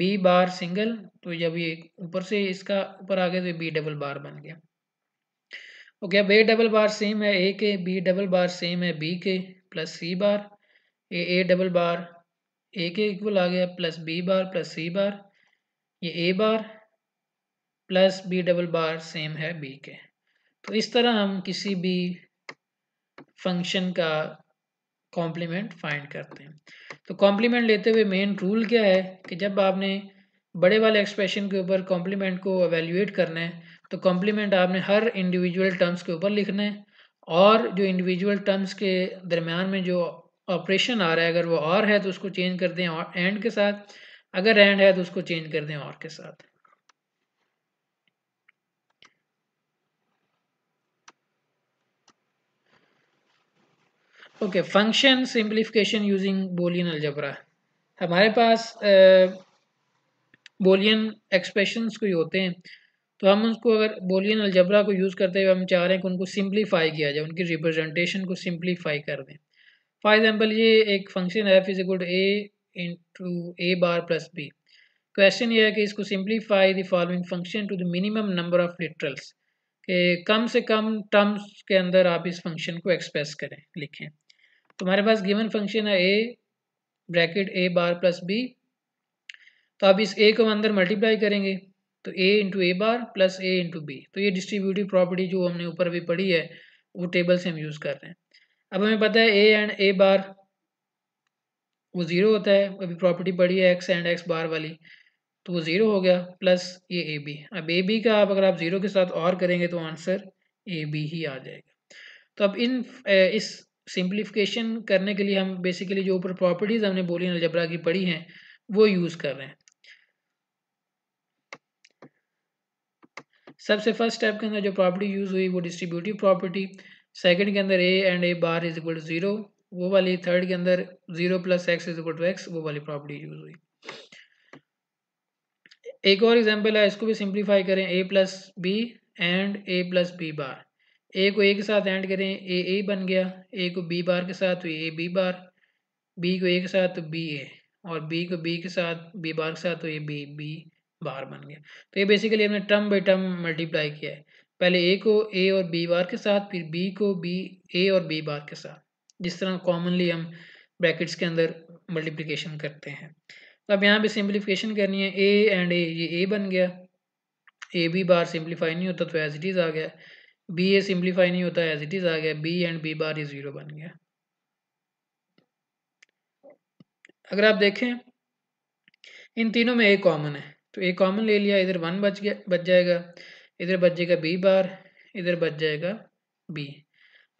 बी बार सिंगल तो जब ये ऊपर से इसका ऊपर आ गया तो ये बी डबल बार बन गया ओके अब ए डबल बार सेम है ए के बी डबल बार सेम है बी के plus C bar A double bar A के इक्वल आ गया plus B bar plus C bar ये A bar plus B double bar same है बी के तो इस तरह हम किसी भी फंक्शन का कॉम्प्लीमेंट फाइंड करते हैं तो कॉम्प्लीमेंट लेते हुए मेन रूल क्या है कि जब आपने बड़े वाले एक्सप्रेशन के ऊपर कॉम्प्लीमेंट को एवेल्यूएट करना है तो कॉम्प्लीमेंट आपने हर इंडिविजुअल टर्म्स के ऊपर लिखना है और जो इंडिविजुअल टर्म्स के दरमियान में जो ऑपरेशन आ रहा है अगर वो और है तो उसको चेंज कर दें और एंड के साथ अगर एंड है तो उसको चेंज कर दें और के साथ okay function simplification using Boolean algebra हमारे पास बोलियन एक्सप्रेशंस कोई होते हैं तो हम उसको अगर बोलियन अलजबरा को यूज़ करते हुए हम चाह रहे हैं कि उनको सिंप्लीफाई किया जाए उनकी रिप्रेजेंटेशन को सिंप्लीफाई कर दें फॉर एग्जाम्पल ये एक फंक्शन है फिज equal to A into A bar plus B question ये है कि इसको simplify the following function to the minimum number of literals के कम से कम टर्म्स के अंदर आप इस फंक्शन को एक्सप्रेस करें लिखें तो हमारे पास गिवन फंक्शन है A bracket A bar plus B तो आप इस ए को अंदर मल्टीप्लाई करेंगे तो A into A bar plus A into B तो ये डिस्ट्रीब्यूटिव प्रॉपर्टी जो हमने ऊपर भी पढ़ी है वो टेबल से हम यूज़ कर रहे हैं अब हमें पता है ए एंड ए बार वो ज़ीरो होता है अभी प्रॉपर्टी पड़ी है एक्स एंड एक्स बार वाली तो वो ज़ीरो हो गया प्लस ये ए बी अब ए बी का आप अगर आप ज़ीरो के साथ और करेंगे तो आंसर ए बी ही आ जाएगा तो अब इन इस सिंप्लीफिकेशन करने के लिए हम बेसिकली जो ऊपर प्रॉपर्टीज़ हमने बोली अलजबरा की पढ़ी हैं वो यूज़ कर रहे हैं सबसे फर्स्ट स्टेप के अंदर जो प्रॉपर्टी यूज़ हुई वो डिस्ट्रीब्यूटिव प्रॉपर्टी सेकेंड के अंदर A and A bar is equal to zero वो वाली थर्ड के अंदर zero plus x is equal to x वो वाली प्रॉपर्टी यूज हुई एक और एग्जाम्पल है इसको भी सिंप्लीफाई करें A plus B and A plus B bar A को ए के साथ एंड करें ए ए बन गया ए को बी बार के साथ हुई ए बी बार बी को ए के साथ तो बी ए और बी को बी के साथ बी बार के साथ तो बी बी बार बन गया तो ये बेसिकली हमने टर्म बाई टर्म मल्टीप्लाई किया है पहले ए को ए और बी बार के साथ फिर बी को बी ए और बी बार के साथ जिस तरह कॉमनली हम ब्रैकेट्स के अंदर मल्टीप्लिकेशन करते हैं तो अब यहाँ पे सिंप्लीफिकेशन करनी है ए एंड ए ये ए बन गया ए बी बार सिंप्लीफाई नहीं होता तो एज इट इज़ आ गया बी ए सिंप्लीफाई नहीं होता एज इट इज़ आ गया बी एंड बी बार ये ज़ीरो बन गया अगर आप देखें इन तीनों में ए कॉमन है तो ए कॉमन ले लिया इधर वन बच गया बच जाएगा इधर बच जाएगा बी बार इधर बच जाएगा बी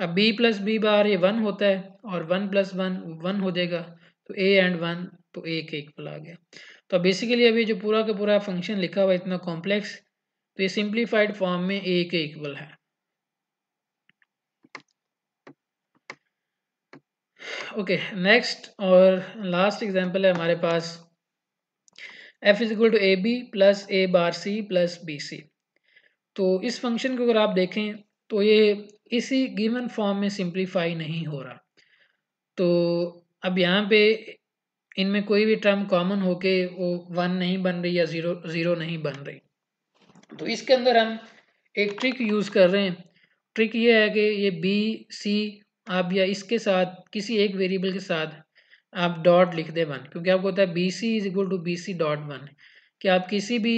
अब बी प्लस बी बार ये वन होता है और वन प्लस वन वन हो जाएगा तो ए एंड वन तो ए के इक्वल आ गया तो बेसिकली अभी जो पूरा का पूरा फंक्शन लिखा हुआ इतना कॉम्प्लेक्स तो ये सिंप्लीफाइड फॉर्म में ए के इक्वल है ओके नेक्स्ट और लास्ट एग्जांपल है हमारे पास F is equal to A B plus A bar C plus B C तो इस फंक्शन को अगर आप देखें तो ये इसी गिवन फॉर्म में सिंप्लीफाई नहीं हो रहा तो अब यहाँ पे इनमें कोई भी टर्म कॉमन हो के वो वन नहीं बन रही या ज़ीरो ज़ीरो नहीं बन रही तो इसके अंदर हम एक ट्रिक यूज़ कर रहे हैं ट्रिक ये है कि ये बी सी आप या इसके साथ किसी एक वेरिएबल के साथ आप डॉट लिख दें वन क्योंकि आपको होता है B C is equal to B C dot one कि आप किसी भी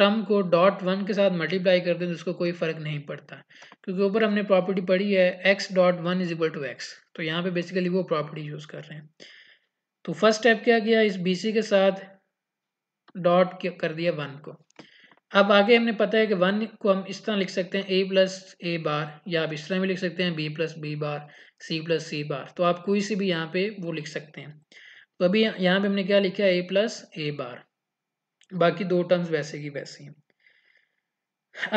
टर्म को डॉट वन के साथ मल्टीप्लाई कर दें तो उसको कोई फ़र्क नहीं पड़ता क्योंकि ऊपर हमने प्रॉपर्टी पढ़ी है x dot one is equal to x तो यहाँ पे बेसिकली वो प्रॉपर्टी यूज़ कर रहे हैं तो फर्स्ट स्टेप क्या किया इस बी के साथ डॉट कर दिया वन को अब आगे हमने पता है कि वन को हम इस तरह लिख सकते हैं ए प्लस ए बार या आप इस तरह भी लिख सकते हैं B plus B bar C plus C bar तो आप कोई सी भी यहाँ पे वो लिख सकते हैं तो अभी यहाँ पे हमने क्या लिखा है ए प्लस ए बार बाकी दो टर्म्स वैसे की वैसे हैं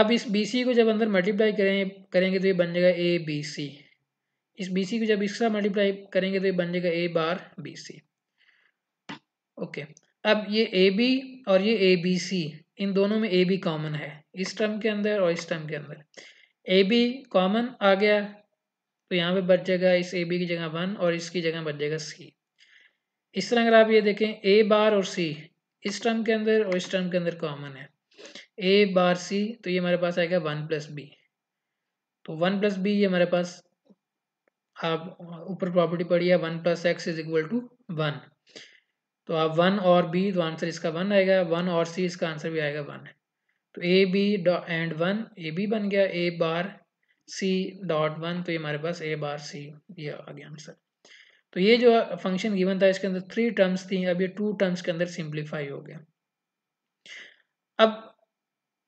अब इस बी सी को जब अंदर मल्टीप्लाई करें करेंगे तो ये बन जाएगा ए बी सी इस बी सी को जब इसका मल्टीप्लाई करेंगे तो ये बन जाएगा ए बार बी सी ओके अब ये ए बी और ये ए बी सी इन दोनों में ए बी कॉमन है इस टर्म के अंदर और इस टर्म के अंदर ए बी कॉमन आ गया तो यहाँ पे बच जाएगा इस ए बी की जगह वन और इसकी जगह बच जाएगा सी इस तरह अगर आप ये देखें ए बार और सी इस टर्म के अंदर और इस टर्म के अंदर कॉमन है ए बार सी तो ये हमारे पास आएगा वन प्लस बी तो वन प्लस बी ये हमारे पास आप ऊपर प्रॉपर्टी पड़ी है one plus x is equal to one तो आप वन और बी तो आंसर इसका वन आएगा वन और सी इसका आंसर भी आएगा वन तो A B and one A B बन गया A bar C dot one तो ये हमारे पास ए बार सी ये आ गया आंसर तो ये जो फंक्शन गिवन था इसके अंदर थ्री टर्म्स थी अब ये टू टर्म्स के अंदर सिंप्लीफाई हो गया अब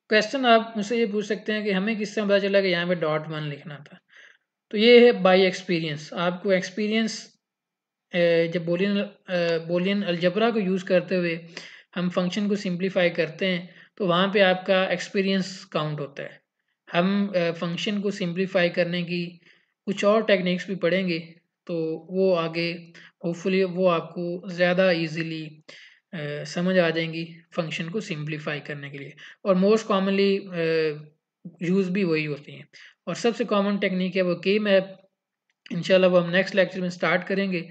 क्वेश्चन आप मुझसे ये पूछ सकते हैं कि हमें किस तरह पता चला कि यहाँ पे डॉट वन लिखना था तो ये है बाय एक्सपीरियंस आपको एक्सपीरियंस जब बोलियन बोलियन अलजबरा को यूज़ करते हुए हम फंक्शन को सिंप्लीफाई करते हैं तो वहाँ पे आपका एक्सपीरियंस काउंट होता है हम फंक्शन को सिंप्लीफाई करने की कुछ और टेक्निक्स भी पढ़ेंगे तो वो आगे होपफुली वो आपको ज़्यादा ईजीली समझ आ जाएंगी फंक्शन को सिंप्लीफाई करने के लिए और मोस्ट कॉमनली यूज़ भी वही होती हैं और सबसे कॉमन टेक्निक है वो के मैप इनशाला वो हम नेक्स्ट लेक्चर में स्टार्ट करेंगे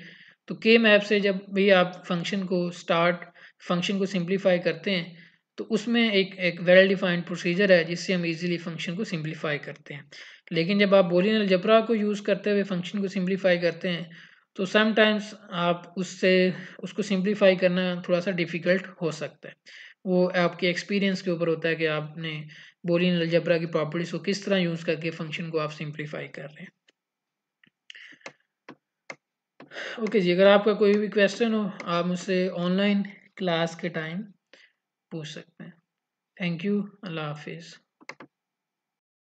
तो के मैप से जब भी आप फंक्शन को स्टार्ट फंक्शन को सिंप्लीफाई करते हैं तो उसमें एक एक वेल डिफाइंड प्रोसीजर है जिससे हम इजीली फंक्शन को सिंप्लीफाई करते हैं लेकिन जब आप बोलिन अलजबरा को यूज़ करते हुए फंक्शन को सिंप्लीफाई करते हैं तो समटाइम्स आप उससे उसको सिंप्लीफाई करना थोड़ा सा डिफ़िकल्ट हो सकता है वो आपके एक्सपीरियंस के ऊपर होता है कि आपने बोलिन अलजबरा की प्रॉपर्टीज़ को किस तरह यूज़ करके फंक्शन को आप सिंप्लीफाई कर रहे हैं ओके okay जी अगर आपका कोई भी क्वेश्चन हो आप मुझसे ऑनलाइन क्लास के टाइम पूछ सकते हैं थैंक यू अल्लाह हाफिज़